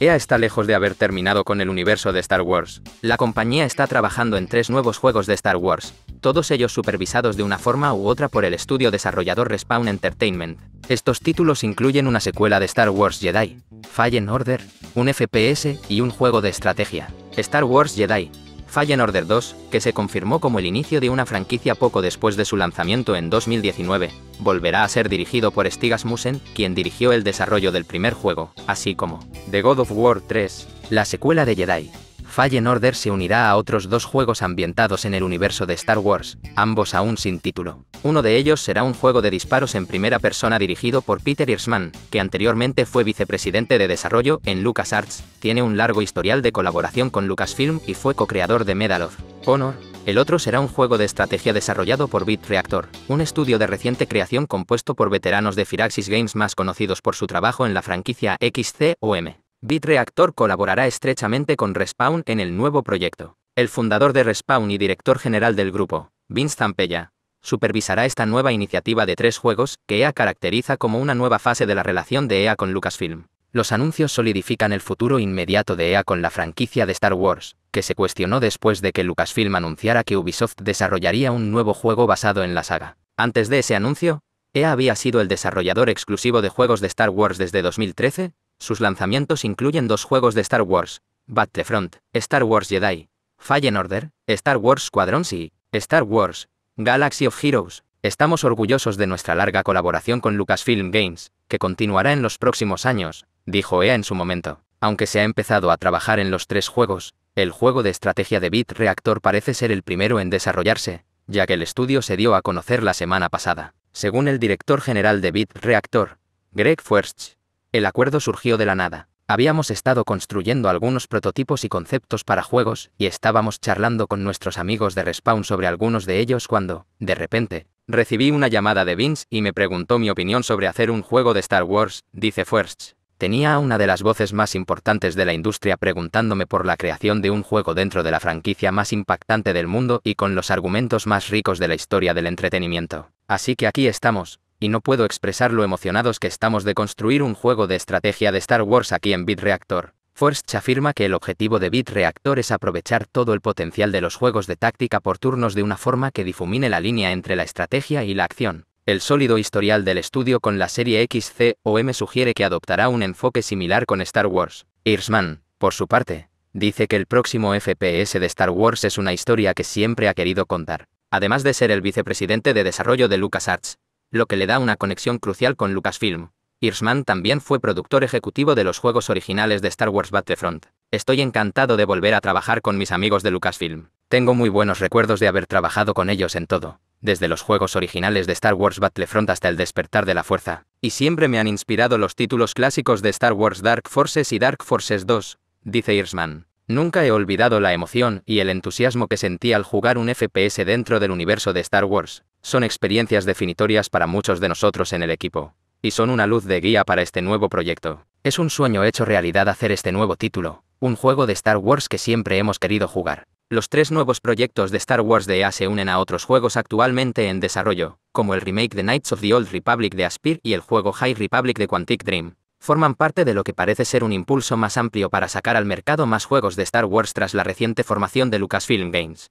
EA está lejos de haber terminado con el universo de Star Wars. La compañía está trabajando en tres nuevos juegos de Star Wars, todos ellos supervisados de una forma u otra por el estudio desarrollador Respawn Entertainment. Estos títulos incluyen una secuela de Star Wars Jedi, Fallen Order, un FPS y un juego de estrategia. Star Wars Jedi, Fallen Order 2, que se confirmó como el inicio de una franquicia poco después de su lanzamiento en 2019, volverá a ser dirigido por Stigas Musen, quien dirigió el desarrollo del primer juego, así como The God of War 3, la secuela de Jedi. Fallen Order se unirá a otros dos juegos ambientados en el universo de Star Wars, ambos aún sin título. Uno de ellos será un juego de disparos en primera persona dirigido por Peter Irsman, que anteriormente fue vicepresidente de desarrollo en LucasArts, tiene un largo historial de colaboración con Lucasfilm y fue co-creador de Medal of Honor, el otro será un juego de estrategia desarrollado por BitReactor, Reactor, un estudio de reciente creación compuesto por veteranos de Firaxis Games más conocidos por su trabajo en la franquicia XCOM. Bit Reactor colaborará estrechamente con Respawn en el nuevo proyecto. El fundador de Respawn y director general del grupo, Vince Zampella, supervisará esta nueva iniciativa de tres juegos que EA caracteriza como una nueva fase de la relación de EA con Lucasfilm. Los anuncios solidifican el futuro inmediato de EA con la franquicia de Star Wars, que se cuestionó después de que Lucasfilm anunciara que Ubisoft desarrollaría un nuevo juego basado en la saga. Antes de ese anuncio, EA había sido el desarrollador exclusivo de juegos de Star Wars desde 2013, sus lanzamientos incluyen dos juegos de Star Wars, Battlefront, Star Wars Jedi, Fallen Order, Star Wars Squadrons y Star Wars, Galaxy of Heroes. Estamos orgullosos de nuestra larga colaboración con Lucasfilm Games, que continuará en los próximos años, dijo EA en su momento. Aunque se ha empezado a trabajar en los tres juegos, el juego de estrategia de Bit Reactor parece ser el primero en desarrollarse, ya que el estudio se dio a conocer la semana pasada. Según el director general de Bit Reactor, Greg Fuerst, el acuerdo surgió de la nada. Habíamos estado construyendo algunos prototipos y conceptos para juegos y estábamos charlando con nuestros amigos de Respawn sobre algunos de ellos cuando, de repente, recibí una llamada de Vince y me preguntó mi opinión sobre hacer un juego de Star Wars, dice Fuerst tenía a una de las voces más importantes de la industria preguntándome por la creación de un juego dentro de la franquicia más impactante del mundo y con los argumentos más ricos de la historia del entretenimiento. Así que aquí estamos, y no puedo expresar lo emocionados que estamos de construir un juego de estrategia de Star Wars aquí en Bitreactor. Reactor. Forst afirma que el objetivo de bitreactor es aprovechar todo el potencial de los juegos de táctica por turnos de una forma que difumine la línea entre la estrategia y la acción. El sólido historial del estudio con la serie XCOM sugiere que adoptará un enfoque similar con Star Wars. Irsman, por su parte, dice que el próximo FPS de Star Wars es una historia que siempre ha querido contar, además de ser el vicepresidente de desarrollo de LucasArts, lo que le da una conexión crucial con Lucasfilm. Irsman también fue productor ejecutivo de los juegos originales de Star Wars Battlefront. Estoy encantado de volver a trabajar con mis amigos de Lucasfilm. Tengo muy buenos recuerdos de haber trabajado con ellos en todo desde los juegos originales de Star Wars Battlefront hasta el despertar de la fuerza, y siempre me han inspirado los títulos clásicos de Star Wars Dark Forces y Dark Forces 2, dice Irsman. Nunca he olvidado la emoción y el entusiasmo que sentí al jugar un FPS dentro del universo de Star Wars. Son experiencias definitorias para muchos de nosotros en el equipo, y son una luz de guía para este nuevo proyecto. Es un sueño hecho realidad hacer este nuevo título, un juego de Star Wars que siempre hemos querido jugar. Los tres nuevos proyectos de Star Wars de EA se unen a otros juegos actualmente en desarrollo, como el remake de Knights of the Old Republic de Aspir y el juego High Republic de Quantic Dream. Forman parte de lo que parece ser un impulso más amplio para sacar al mercado más juegos de Star Wars tras la reciente formación de Lucasfilm Games.